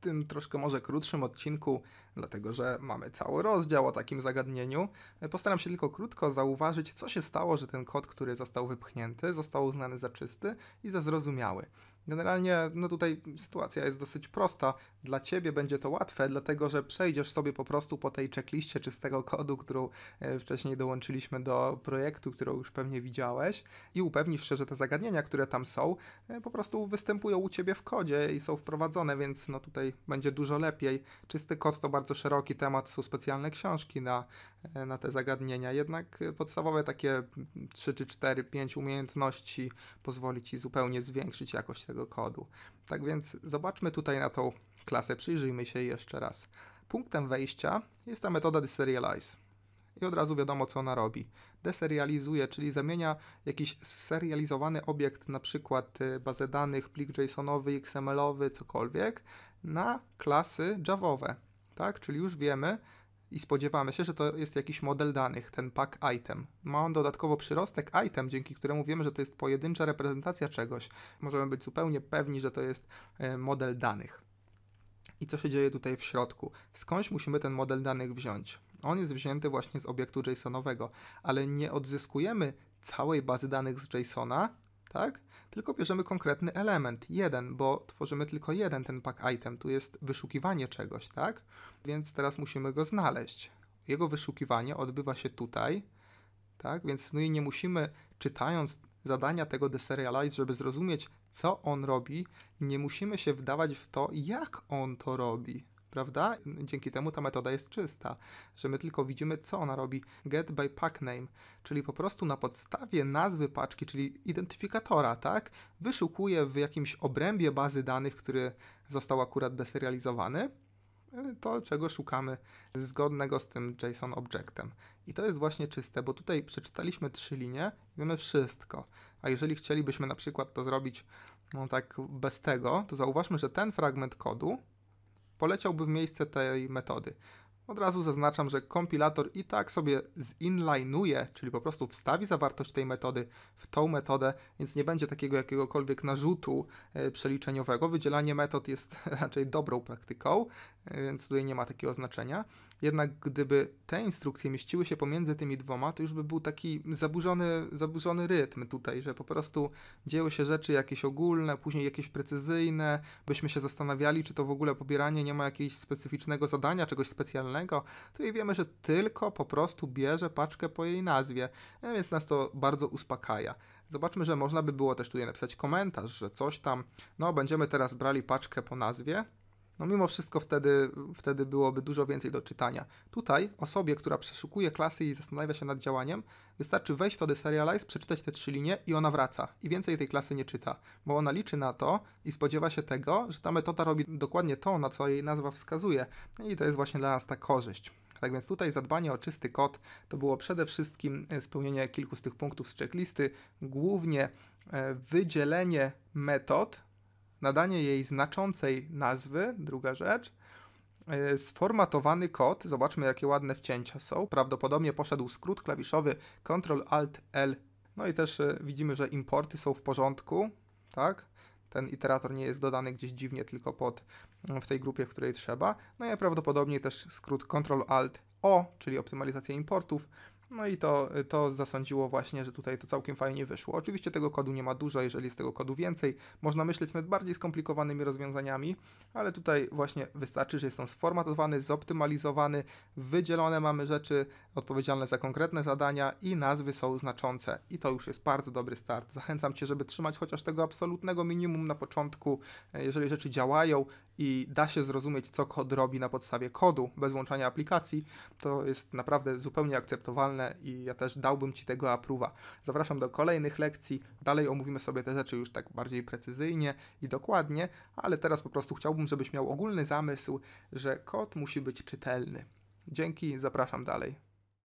tym troszkę może krótszym odcinku, dlatego że mamy cały rozdział o takim zagadnieniu. Postaram się tylko krótko zauważyć, co się stało, że ten kod, który został wypchnięty, został uznany za czysty i za zrozumiały. Generalnie, no tutaj sytuacja jest dosyć prosta. Dla ciebie będzie to łatwe, dlatego że przejdziesz sobie po prostu po tej czekliście czystego kodu, którą e, wcześniej dołączyliśmy do projektu, którą już pewnie widziałeś, i upewnisz się, że te zagadnienia, które tam są, e, po prostu występują u ciebie w kodzie i są wprowadzone, więc no tutaj będzie dużo lepiej. Czysty kod to bardzo szeroki temat, są specjalne książki na, e, na te zagadnienia, jednak podstawowe takie 3 czy 4, 5 umiejętności pozwoli ci zupełnie zwiększyć jakość naszego kodu. Tak więc zobaczmy tutaj na tą klasę, przyjrzyjmy się jeszcze raz. Punktem wejścia jest ta metoda deserialize. I od razu wiadomo, co ona robi. Deserializuje, czyli zamienia jakiś serializowany obiekt, na przykład y, bazę danych, plik JSONowy, XMLowy, cokolwiek, na klasy javowe. Tak? Czyli już wiemy, i spodziewamy się, że to jest jakiś model danych, ten pack item. Ma on dodatkowo przyrostek item, dzięki któremu wiemy, że to jest pojedyncza reprezentacja czegoś. Możemy być zupełnie pewni, że to jest e, model danych. I co się dzieje tutaj w środku? Skądś musimy ten model danych wziąć. On jest wzięty właśnie z obiektu JSONowego, ale nie odzyskujemy całej bazy danych z JSONa, tak? Tylko bierzemy konkretny element, jeden, bo tworzymy tylko jeden ten pack item, tu jest wyszukiwanie czegoś, tak? Więc teraz musimy go znaleźć. Jego wyszukiwanie odbywa się tutaj, tak? Więc no i nie musimy czytając zadania tego deserialize, żeby zrozumieć, co on robi, nie musimy się wdawać w to, jak on to robi, prawda? Dzięki temu ta metoda jest czysta, że my tylko widzimy, co ona robi. Get by pack name, czyli po prostu na podstawie nazwy paczki, czyli identyfikatora, tak? Wyszukuje w jakimś obrębie bazy danych, który został akurat deserializowany, e, to, czego szukamy zgodnego z tym JSON objectem. I to jest właśnie czyste, bo tutaj przeczytaliśmy trzy linie, wiemy wszystko. A jeżeli chcielibyśmy na przykład to zrobić no tak bez tego, to zauważmy, że ten fragment kodu Poleciałby w miejsce tej metody. Od razu zaznaczam, że kompilator i tak sobie zinlineuje, czyli po prostu wstawi zawartość tej metody w tą metodę, więc nie będzie takiego jakiegokolwiek narzutu e, przeliczeniowego. Wydzielanie metod jest raczej dobrą praktyką, e, więc tutaj nie ma takiego znaczenia. Jednak gdyby te instrukcje mieściły się pomiędzy tymi dwoma, to już by był taki zaburzony, zaburzony rytm tutaj, że po prostu dzieją się rzeczy jakieś ogólne, później jakieś precyzyjne, byśmy się zastanawiali, czy to w ogóle pobieranie nie ma jakiegoś specyficznego zadania, czegoś specjalnego, to i wiemy, że tylko po prostu bierze paczkę po jej nazwie, e, więc nas to bardzo uspokaja. Zobaczmy, że można by było też tutaj napisać komentarz, że coś tam, no będziemy teraz brali paczkę po nazwie, no mimo wszystko wtedy, wtedy byłoby dużo więcej do czytania. Tutaj osobie, która przeszukuje klasy i zastanawia się nad działaniem, wystarczy wejść w to Serialize, przeczytać te trzy linie i ona wraca. I więcej tej klasy nie czyta, bo ona liczy na to i spodziewa się tego, że ta metoda robi dokładnie to, na co jej nazwa wskazuje. No I to jest właśnie dla nas ta korzyść. Tak więc tutaj zadbanie o czysty kod to było przede wszystkim e, spełnienie kilku z tych punktów z checklisty, głównie e, wydzielenie metod, nadanie jej znaczącej nazwy, druga rzecz, e, sformatowany kod, zobaczmy jakie ładne wcięcia są, prawdopodobnie poszedł skrót klawiszowy Ctrl-Alt-L, no i też e, widzimy, że importy są w porządku, tak? Ten iterator nie jest dodany gdzieś dziwnie, tylko pod, mm, w tej grupie, w której trzeba. No i prawdopodobnie też skrót Ctrl-Alt-O, czyli optymalizacja importów, no i to, to zasądziło właśnie, że tutaj to całkiem fajnie wyszło. Oczywiście tego kodu nie ma dużo, jeżeli jest tego kodu więcej, można myśleć nad bardziej skomplikowanymi rozwiązaniami, ale tutaj właśnie wystarczy, że jest on sformatowany, zoptymalizowany, wydzielone mamy rzeczy odpowiedzialne za konkretne zadania i nazwy są znaczące. I to już jest bardzo dobry start. Zachęcam Cię, żeby trzymać chociaż tego absolutnego minimum na początku, e, jeżeli rzeczy działają i da się zrozumieć, co kod robi na podstawie kodu, bez łączania aplikacji, to jest naprawdę zupełnie akceptowalne i ja też dałbym Ci tego apruwa. Zapraszam do kolejnych lekcji, dalej omówimy sobie te rzeczy już tak bardziej precyzyjnie i dokładnie, ale teraz po prostu chciałbym, żebyś miał ogólny zamysł, że kod musi być czytelny. Dzięki, zapraszam dalej.